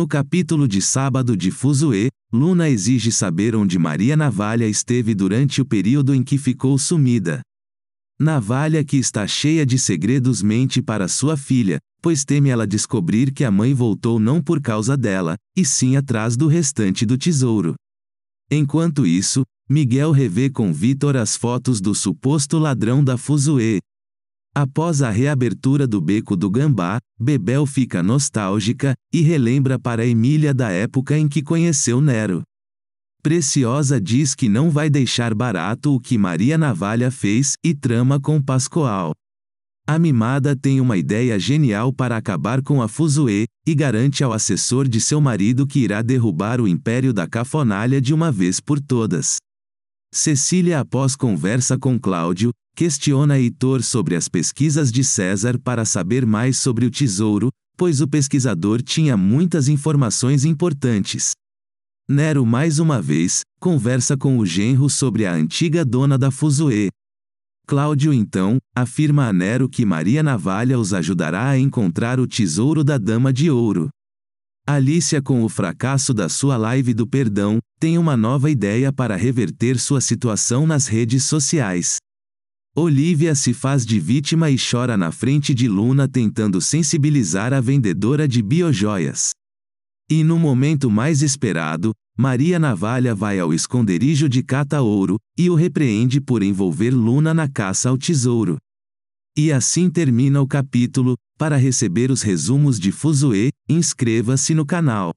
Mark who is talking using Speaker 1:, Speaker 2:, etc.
Speaker 1: No capítulo de sábado de Fuzue, Luna exige saber onde Maria Navalha esteve durante o período em que ficou sumida. Navalha que está cheia de segredos mente para sua filha, pois teme ela descobrir que a mãe voltou não por causa dela, e sim atrás do restante do tesouro. Enquanto isso, Miguel revê com Vitor as fotos do suposto ladrão da Fuzue, Após a reabertura do Beco do Gambá, Bebel fica nostálgica e relembra para Emília da época em que conheceu Nero. Preciosa diz que não vai deixar barato o que Maria Navalha fez e trama com Pascoal. A mimada tem uma ideia genial para acabar com a Fuzuê e garante ao assessor de seu marido que irá derrubar o império da cafonalha de uma vez por todas. Cecília, após conversa com Cláudio, questiona Heitor sobre as pesquisas de César para saber mais sobre o tesouro, pois o pesquisador tinha muitas informações importantes. Nero, mais uma vez, conversa com o genro sobre a antiga dona da Fuzue. Cláudio, então, afirma a Nero que Maria Navalha os ajudará a encontrar o tesouro da Dama de Ouro. Alicia, com o fracasso da sua live do perdão, tem uma nova ideia para reverter sua situação nas redes sociais. Olivia se faz de vítima e chora na frente de Luna tentando sensibilizar a vendedora de biojoias. E no momento mais esperado, Maria Navalha vai ao esconderijo de Cata Ouro e o repreende por envolver Luna na caça ao tesouro. E assim termina o capítulo. Para receber os resumos de Fuzue, inscreva-se no canal.